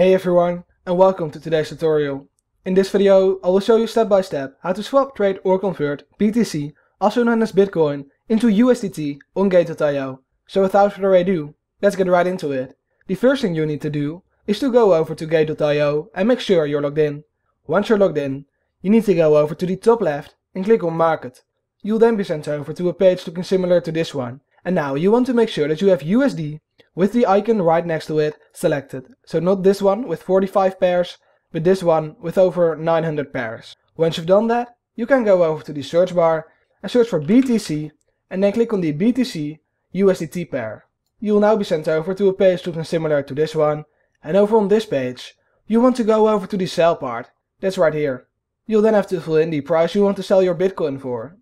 Hey everyone and welcome to today's tutorial. In this video I will show you step by step how to swap trade or convert BTC, also known as Bitcoin, into USDT on Gate.io. So without further ado, let's get right into it. The first thing you need to do is to go over to Gate.io and make sure you're logged in. Once you're logged in, you need to go over to the top left and click on market. You'll then be sent over to a page looking similar to this one. And now you want to make sure that you have USD with the icon right next to it selected. So not this one with 45 pairs, but this one with over 900 pairs. Once you've done that, you can go over to the search bar and search for BTC and then click on the BTC USDT pair. You will now be sent over to a page looking similar to this one and over on this page you want to go over to the sell part, that's right here. You'll then have to fill in the price you want to sell your Bitcoin for.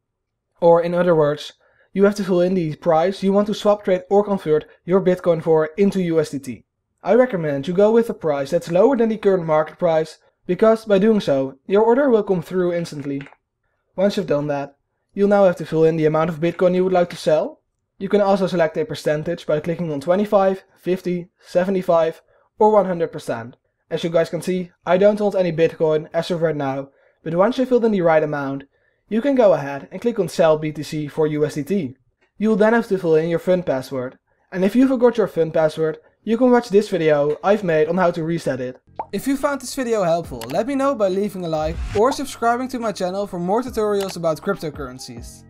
Or in other words, you have to fill in the price you want to swap trade or convert your Bitcoin for into USDT. I recommend you go with a price that's lower than the current market price because by doing so, your order will come through instantly. Once you've done that, you'll now have to fill in the amount of Bitcoin you would like to sell. You can also select a percentage by clicking on 25, 50, 75 or 100%. As you guys can see, I don't hold any Bitcoin as of right now, but once you fill in the right amount, you can go ahead and click on sell BTC for USDT. You'll then have to fill in your fund password. And if you forgot your fund password, you can watch this video I've made on how to reset it. If you found this video helpful, let me know by leaving a like or subscribing to my channel for more tutorials about cryptocurrencies.